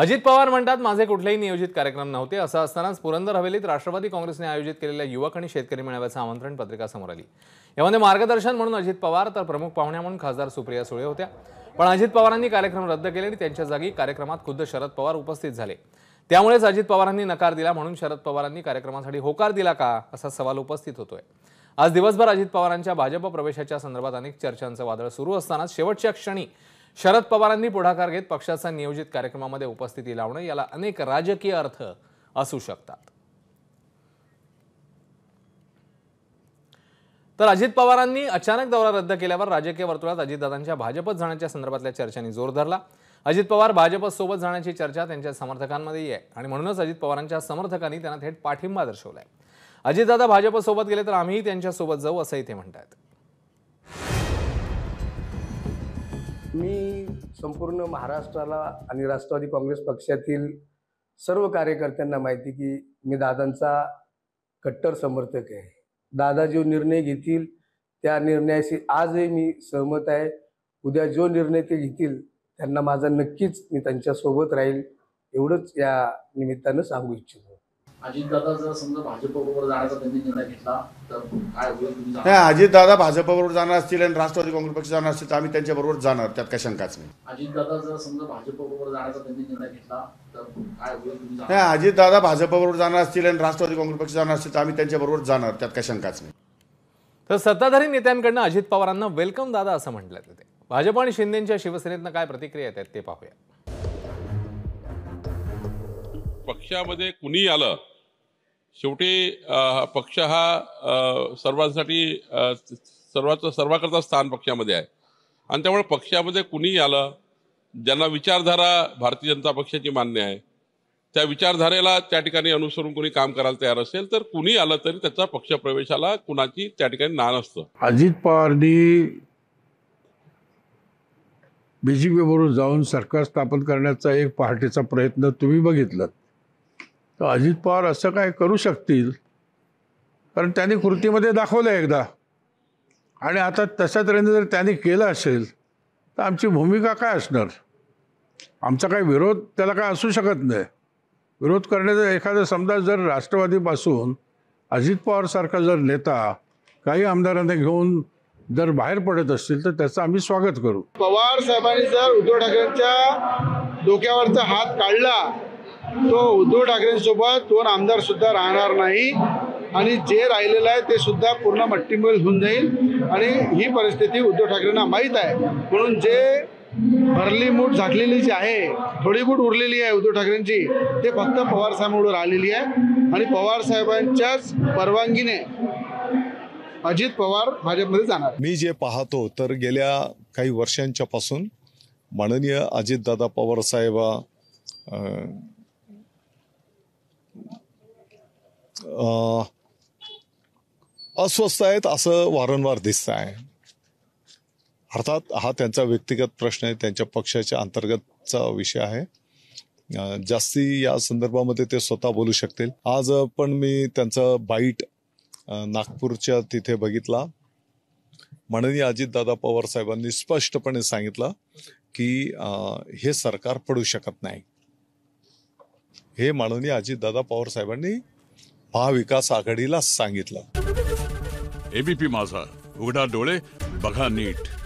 अजित पवार म्हणतात माझे कुठलेही नियोजित कार्यक्रम नव्हते असं असतानाच पुरंदर हवेलीत राष्ट्रवादी काँग्रेसने आयोजित केलेल्या युवक आणि शेतकरी मेळाव्याचं आमंत्रण पत्रिका समोर आली यामध्ये मार्गदर्शन म्हणून अजित पवार तर प्रमुख पाहुण्या म्हणून खासदार सुप्रिया सुळे होत्या पण अजित पवारांनी कार्यक्रम रद्द केले आणि त्यांच्या जागी कार्यक्रमात खुद्द शरद पवार उपस्थित झाले त्यामुळेच अजित पवारांनी नकार दिला म्हणून शरद पवारांनी कार्यक्रमासाठी होकार दिला का असा सवाल उपस्थित होतोय आज दिवसभर अजित पवारांच्या भाजप प्रवेशाच्या संदर्भात अनेक चर्चांचं वादळ सुरू असतानाच शेवटच्या क्षणी शरद पवारांनी पुढाकार घेत पक्षाचा नियोजित कार्यक्रमामध्ये उपस्थिती लावणं याला अनेक राजकीय अर्थ असू शकतात तर अजित पवारांनी अचानक दौरा रद्द केल्यावर राजकीय वर्तुळात अजितदादांच्या भाजपत जाण्याच्या संदर्भातल्या चर्चांनी जोर धरला अजित पवार भाजपसोबत जाण्याची चर्चा त्यांच्या समर्थकांमध्येही आहे आणि म्हणूनच अजित पवारांच्या समर्थकांनी त्यांना थेट पाठिंबा दर्शवलाय अजितदादा भाजपसोबत गेले तर आम्हीही त्यांच्यासोबत जाऊ असंही ते म्हणतात मी संपूर्ण महाराष्ट्राला आणि राष्ट्रवादी काँग्रेस पक्षातील सर्व कार्यकर्त्यांना माहिती की मी दादांचा कट्टर समर्थक आहे दादा जो निर्णय घेतील त्या निर्णयाशी आजही मी सहमत आहे उद्या जो निर्णय ते घेतील त्यांना माझा नक्कीच मी त्यांच्यासोबत राहील एवढंच या निमित्तानं सांगू इच्छितो अजितदादा जर समजा भाजपबरोबर जाणार? असतील आणि राष्ट्रवादी काँग्रेस पक्ष जाणार असतील तर आम्ही त्यांच्याबरोबर जाणार त्यात काही शंकाच नाही अजितदादा जर समजा भाजपबरोबर जाणार? भाजपबरोबर जाणार असतील आणि राष्ट्रवादी काँग्रेस पक्ष जाणार असतील तर आम्ही त्यांच्याबरोबर जाणार त्यात काही शंकाच नाही तर सत्ताधारी नेत्यांकडनं अजित पवारांना वेलकम दादा असं म्हटलं जाते भाजप आणि शिंदेच्या शिवसेनेतनं काय प्रतिक्रिया येतात ते पाहूया पक्षामध्ये कुणी आलं शेवटी पक्ष हा सर्वांसाठी सर्वाचं सर्वाकरता स्थान पक्षामध्ये आहे आणि त्यामुळे पक्षामध्ये कुणीही आलं ज्यांना विचारधारा भारतीय जनता पक्षाची मान्य आहे त्या विचारधारेला त्या ठिकाणी अनुसरून कोणी काम करायला तयार असेल तर कुणी आलं तरी त्याचा पक्षप्रवेशाला कुणाची त्या ठिकाणी ना नसतं अजित पवारनी बीजेपी बरोबर जाऊन सरकार स्थापन करण्याचा एक पहाटेचा प्रयत्न तुम्ही बघितलात तर अजित पवार असं काय करू शकतील कारण त्यांनी कृतीमध्ये दाखवलं एकदा आणि आता तशा तऱ्हेने जर त्यांनी केलं असेल तर आमची भूमिका काय असणार आमचा काही विरोध त्याला काय असू शकत नाही विरोध करण्याचा एखादा समजा जर राष्ट्रवादीपासून अजित पवारसारखा जर नेता काही आमदारांना घेऊन जर बाहेर पडत असतील तर त्याचं आम्ही स्वागत करू पवार साहेबांनी जर उद्धव ठाकरेंच्या डोक्यावरचा हात काढला तो उद्धव ठाकरेंसोबत दोन आमदार सुद्धा राहणार नाही आणि जे राहिलेलं आहे ते सुद्धा पूर्ण मट्टीमोल होऊन जाईल आणि ही परिस्थिती उद्धव ठाकरेंना माहीत आहे म्हणून जे भरली मूठ झाकलेली जी आहे थोडी मूठ उरलेली आहे उद्धव ठाकरेंची ते फक्त पवार साहेबांमुळे राहिलेली आहे आणि पवार साहेबांच्याच परवानगीने अजित पवार भाजपमध्ये जाणार मी जे पाहतो तर गेल्या काही वर्षांच्या पासून माननीय अजितदादा पवार अस्वस्थ आहेत असं वारंवार दिसत आहे अर्थात हा त्यांचा व्यक्तिगत प्रश्न आहे त्यांच्या पक्षाच्या अंतर्गतचा विषय आहे जास्ती या संदर्भामध्ये ते स्वतः बोलू शकतील आज पण मी त्यांचा बाईट नागपूरच्या तिथे बघितला माननीय अजितदादा पवार साहेबांनी स्पष्टपणे सांगितलं की हे सरकार पडू शकत नाही हे माननीय अजितदादा पवार साहेबांनी महाविकास आघाडीला सांगितलं एबीपी माझा उघडा डोळे बघा नीट